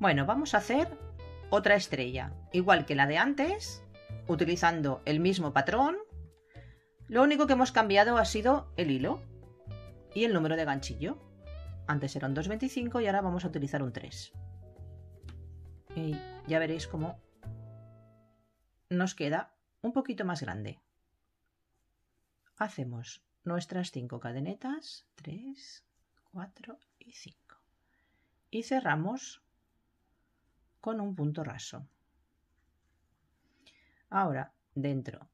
Bueno, vamos a hacer otra estrella, igual que la de antes, utilizando el mismo patrón. Lo único que hemos cambiado ha sido el hilo y el número de ganchillo. Antes eran 2.25 y ahora vamos a utilizar un 3. Y ya veréis cómo nos queda un poquito más grande. Hacemos nuestras 5 cadenetas, 3, 4 y 5. Y cerramos con un punto raso. Ahora, dentro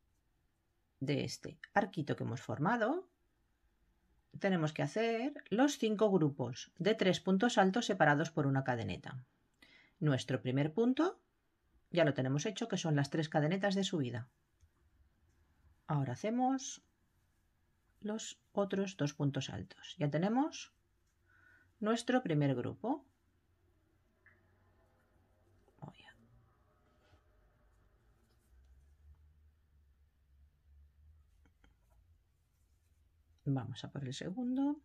de este arquito que hemos formado, tenemos que hacer los cinco grupos de tres puntos altos separados por una cadeneta. Nuestro primer punto ya lo tenemos hecho, que son las tres cadenetas de subida. Ahora hacemos los otros dos puntos altos. Ya tenemos nuestro primer grupo. Vamos a por el segundo.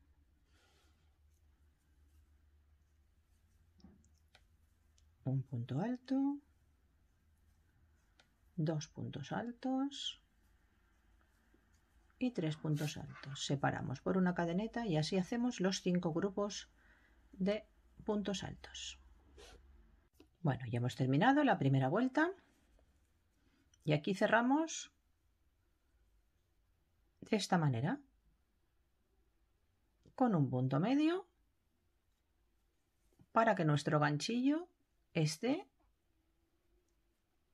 Un punto alto. Dos puntos altos. Y tres puntos altos. Separamos por una cadeneta y así hacemos los cinco grupos de puntos altos. Bueno, ya hemos terminado la primera vuelta. Y aquí cerramos de esta manera con un punto medio para que nuestro ganchillo esté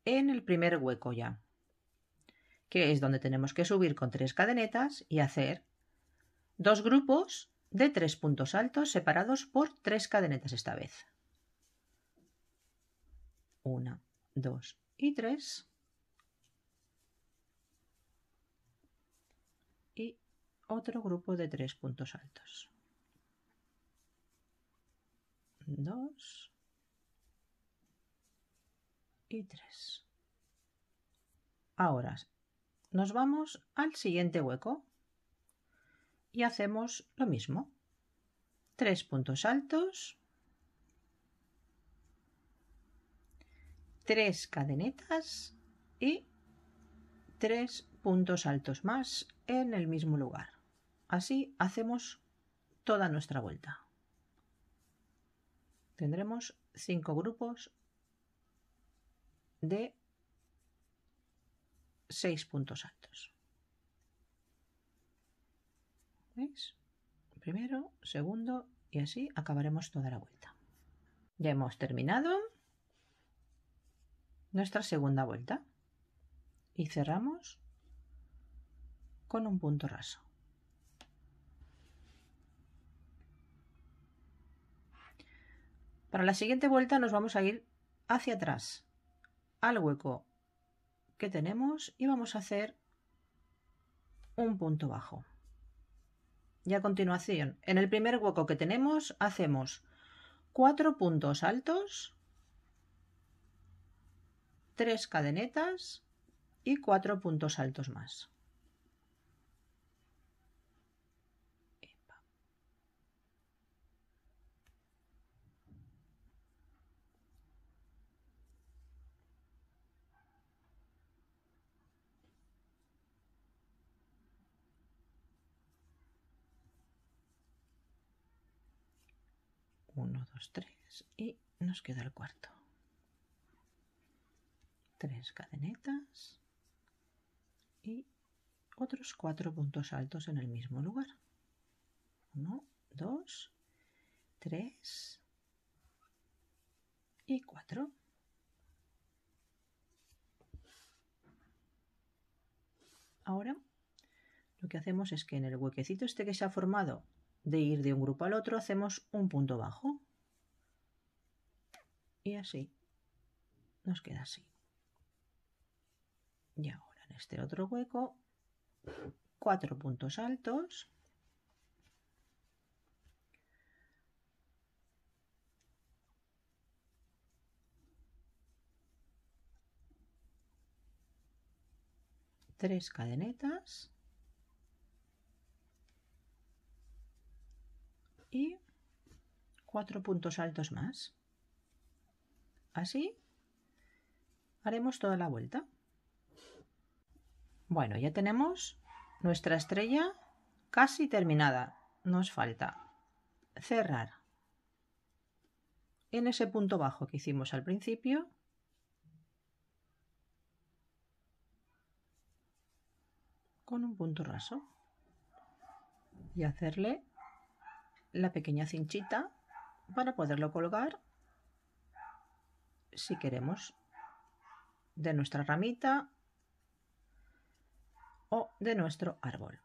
en el primer hueco ya, que es donde tenemos que subir con tres cadenetas y hacer dos grupos de tres puntos altos separados por tres cadenetas esta vez. Una, dos y tres. otro grupo de tres puntos altos. 2 y 3. Ahora nos vamos al siguiente hueco y hacemos lo mismo. Tres puntos altos, tres cadenetas y tres puntos altos más en el mismo lugar. Así hacemos toda nuestra vuelta. Tendremos cinco grupos de seis puntos altos. Primero, segundo y así acabaremos toda la vuelta. Ya hemos terminado nuestra segunda vuelta y cerramos con un punto raso. Para la siguiente vuelta nos vamos a ir hacia atrás, al hueco que tenemos y vamos a hacer un punto bajo. Y a continuación, en el primer hueco que tenemos, hacemos cuatro puntos altos, tres cadenetas y cuatro puntos altos más. 1, 2, 3 y nos queda el cuarto. Tres cadenetas y otros 4 puntos altos en el mismo lugar. 1, 2, 3 y 4. Ahora lo que hacemos es que en el huequecito este que se ha formado de ir de un grupo al otro, hacemos un punto bajo. Y así. Nos queda así. Y ahora en este otro hueco, cuatro puntos altos. Tres cadenetas. y cuatro puntos altos más. Así haremos toda la vuelta. Bueno, ya tenemos nuestra estrella casi terminada. Nos falta cerrar en ese punto bajo que hicimos al principio. Con un punto raso. Y hacerle la pequeña cinchita para poderlo colgar si queremos de nuestra ramita o de nuestro árbol.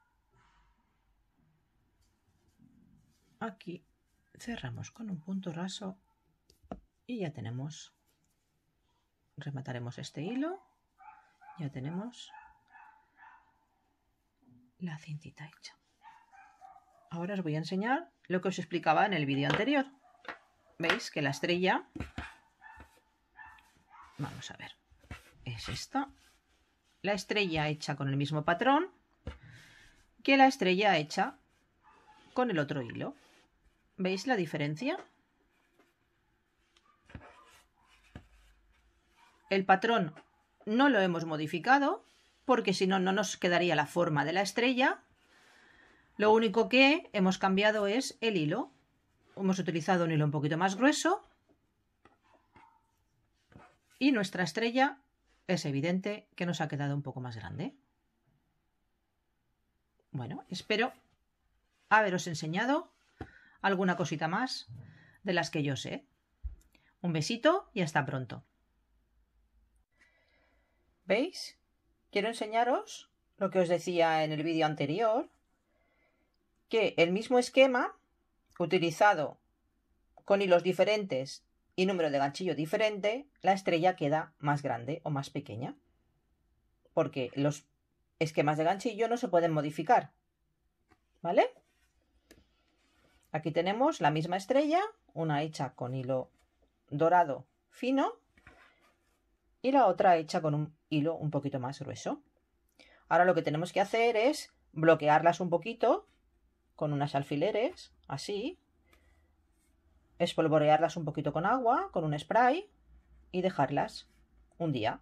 Aquí cerramos con un punto raso y ya tenemos, remataremos este hilo, ya tenemos la cinchita hecha. Ahora os voy a enseñar lo que os explicaba en el vídeo anterior. ¿Veis que la estrella... Vamos a ver. Es esta. La estrella hecha con el mismo patrón que la estrella hecha con el otro hilo. ¿Veis la diferencia? El patrón no lo hemos modificado porque si no, no nos quedaría la forma de la estrella lo único que hemos cambiado es el hilo. Hemos utilizado un hilo un poquito más grueso y nuestra estrella es evidente que nos ha quedado un poco más grande. Bueno, espero haberos enseñado alguna cosita más de las que yo sé. Un besito y hasta pronto. ¿Veis? Quiero enseñaros lo que os decía en el vídeo anterior que el mismo esquema utilizado con hilos diferentes y número de ganchillo diferente, la estrella queda más grande o más pequeña. Porque los esquemas de ganchillo no se pueden modificar. ¿Vale? Aquí tenemos la misma estrella, una hecha con hilo dorado fino y la otra hecha con un hilo un poquito más grueso. Ahora lo que tenemos que hacer es bloquearlas un poquito con unas alfileres, así. Espolvorearlas un poquito con agua, con un spray y dejarlas un día.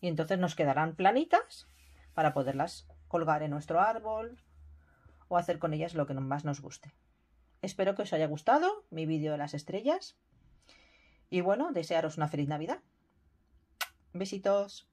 Y entonces nos quedarán planitas para poderlas colgar en nuestro árbol o hacer con ellas lo que más nos guste. Espero que os haya gustado mi vídeo de las estrellas. Y bueno, desearos una feliz Navidad. Besitos.